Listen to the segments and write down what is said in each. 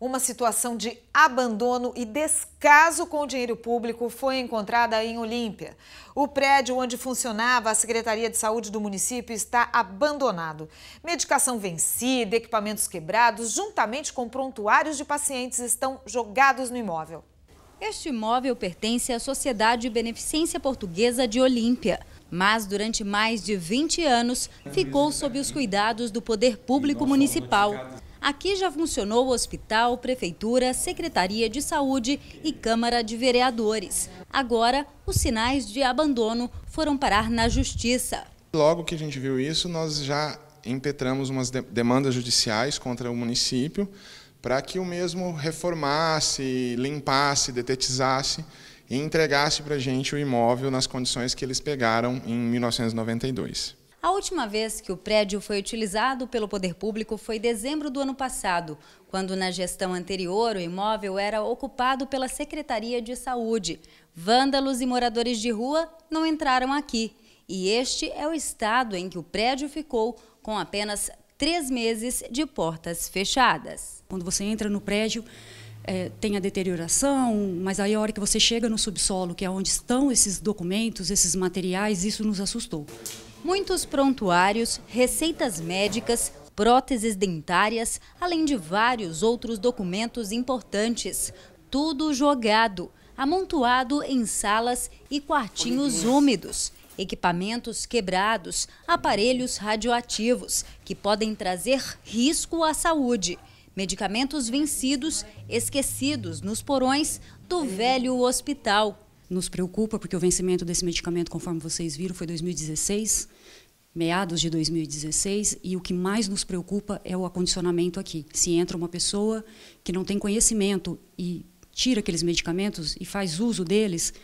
Uma situação de abandono e descaso com o dinheiro público foi encontrada em Olímpia. O prédio onde funcionava a Secretaria de Saúde do município está abandonado. Medicação vencida, equipamentos quebrados, juntamente com prontuários de pacientes, estão jogados no imóvel. Este imóvel pertence à Sociedade Beneficência Portuguesa de Olímpia mas durante mais de 20 anos ficou sob os cuidados do poder público municipal. Aqui já funcionou hospital, prefeitura, secretaria de saúde e Câmara de Vereadores. Agora, os sinais de abandono foram parar na justiça. Logo que a gente viu isso, nós já impetramos umas demandas judiciais contra o município para que o mesmo reformasse, limpasse, detetizasse e entregasse para a gente o imóvel nas condições que eles pegaram em 1992. A última vez que o prédio foi utilizado pelo poder público foi dezembro do ano passado, quando na gestão anterior o imóvel era ocupado pela Secretaria de Saúde. Vândalos e moradores de rua não entraram aqui. E este é o estado em que o prédio ficou com apenas três meses de portas fechadas. Quando você entra no prédio, é, tem a deterioração, mas aí a hora que você chega no subsolo, que é onde estão esses documentos, esses materiais, isso nos assustou. Muitos prontuários, receitas médicas, próteses dentárias, além de vários outros documentos importantes. Tudo jogado, amontoado em salas e quartinhos úmidos. Equipamentos quebrados, aparelhos radioativos, que podem trazer risco à saúde. Medicamentos vencidos, esquecidos nos porões do velho hospital nos preocupa, porque o vencimento desse medicamento, conforme vocês viram, foi 2016, meados de 2016, e o que mais nos preocupa é o acondicionamento aqui. Se entra uma pessoa que não tem conhecimento e tira aqueles medicamentos e faz uso deles,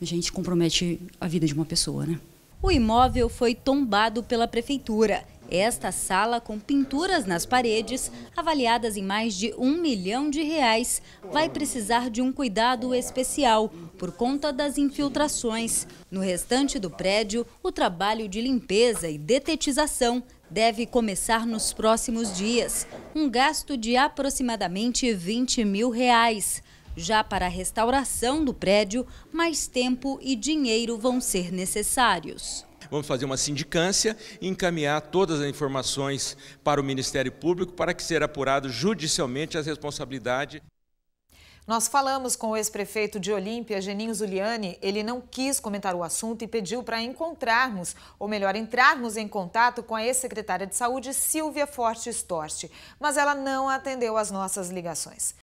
a gente compromete a vida de uma pessoa, né? O imóvel foi tombado pela prefeitura esta sala, com pinturas nas paredes, avaliadas em mais de um milhão de reais, vai precisar de um cuidado especial por conta das infiltrações. No restante do prédio, o trabalho de limpeza e detetização deve começar nos próximos dias. Um gasto de aproximadamente 20 mil reais. Já para a restauração do prédio, mais tempo e dinheiro vão ser necessários. Vamos fazer uma sindicância e encaminhar todas as informações para o Ministério Público para que seja apurado judicialmente a responsabilidade. Nós falamos com o ex-prefeito de Olímpia, Geninho Zuliani. Ele não quis comentar o assunto e pediu para encontrarmos, ou melhor, entrarmos em contato com a ex-secretária de Saúde, Silvia Fortes Torte. Mas ela não atendeu às nossas ligações.